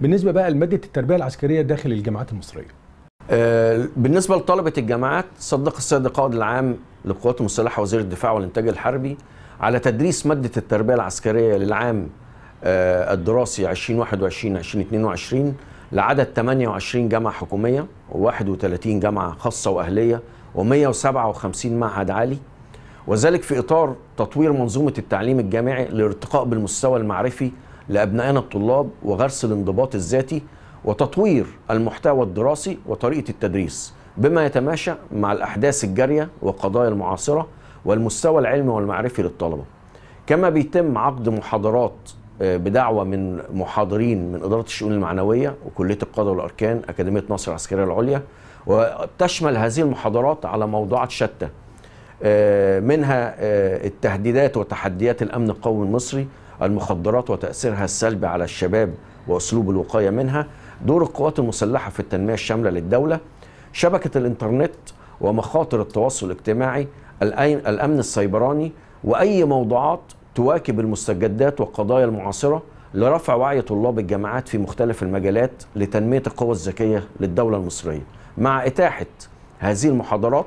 بالنسبه بقى لماده التربيه العسكريه داخل الجامعات المصريه آه، بالنسبه لطلبه الجامعات صدق السيد القائد العام للقوات المسلحه وزير الدفاع والانتاج الحربي على تدريس ماده التربيه العسكريه للعام آه، الدراسي 2021 2022 لعدد 28 جامعه حكوميه و31 جامعه خاصه واهليه و157 معهد عالي وذلك في اطار تطوير منظومه التعليم الجامعي للارتقاء بالمستوى المعرفي لأبنائنا الطلاب وغرس الانضباط الذاتي وتطوير المحتوى الدراسي وطريقة التدريس بما يتماشى مع الأحداث الجارية والقضايا المعاصرة والمستوى العلمي والمعرفي للطلبة كما بيتم عقد محاضرات آه، بدعوة من محاضرين من إدارة الشؤون المعنوية وكلية القادة والأركان أكاديمية مصر العسكرية العليا وتشمل هذه المحاضرات على موضوعات شتى آه، منها آه، التهديدات وتحديات الأمن القومي المصري المخدرات وتأثيرها السلبي على الشباب وأسلوب الوقاية منها دور القوات المسلحة في التنمية الشاملة للدولة شبكة الإنترنت ومخاطر التواصل الاجتماعي الأمن السيبراني وأي موضوعات تواكب المستجدات والقضايا المعاصرة لرفع وعي طلاب الجامعات في مختلف المجالات لتنمية القوى الذكية للدولة المصرية مع إتاحة هذه المحاضرات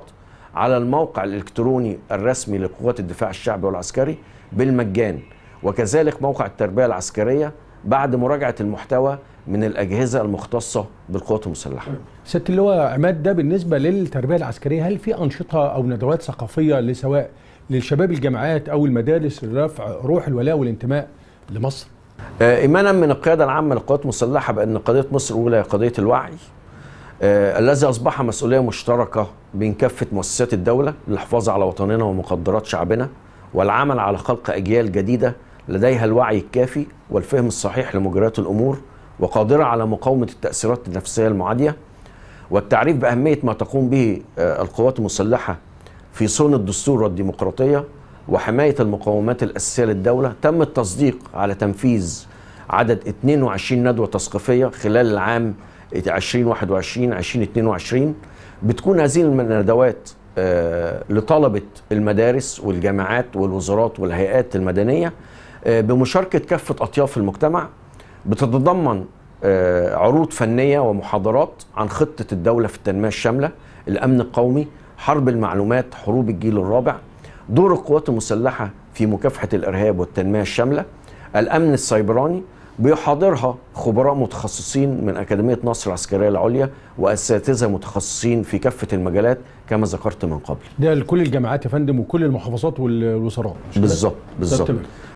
على الموقع الإلكتروني الرسمي لقوات الدفاع الشعبي والعسكري بالمجان وكذلك موقع التربية العسكرية بعد مراجعة المحتوى من الأجهزة المختصة بالقوات المسلحة ست اللواء عماد ده بالنسبة للتربية العسكرية هل في أنشطة أو ندوات ثقافية لسواء للشباب الجامعات أو المدارس لرفع روح الولاء والانتماء لمصر؟ آه، إيمانا من القيادة العامة للقوات المسلحة بأن قضية مصر الأولى قضية الوعي آه، الذي أصبح مسؤولية مشتركة بين كافة مؤسسات الدولة للحفاظ على وطننا ومقدرات شعبنا والعمل على خلق أجيال جديدة لديها الوعي الكافي والفهم الصحيح لمجريات الأمور وقادرة على مقاومة التأثيرات النفسية المعادية والتعريف بأهمية ما تقوم به آه، القوات المسلحة في صون الدستور والديمقراطية وحماية المقومات الأساسية للدولة تم التصديق على تنفيذ عدد 22 ندوة تثقيفية خلال العام 2021 2022 بتكون هذه الندوات آه، لطلبة المدارس والجامعات والوزارات والهيئات المدنية آه، بمشاركه كافه اطياف المجتمع بتتضمن آه، عروض فنيه ومحاضرات عن خطه الدوله في التنميه الشامله الامن القومي حرب المعلومات حروب الجيل الرابع دور القوات المسلحه في مكافحه الارهاب والتنميه الشامله الامن السيبراني بيحاضرها خبراء متخصصين من أكاديمية نصر العسكرية العليا وأساتذة متخصصين في كافة المجالات كما ذكرت من قبل ده لكل الجامعات يا فندم وكل المحافظات والوزارات بالظبط بالظبط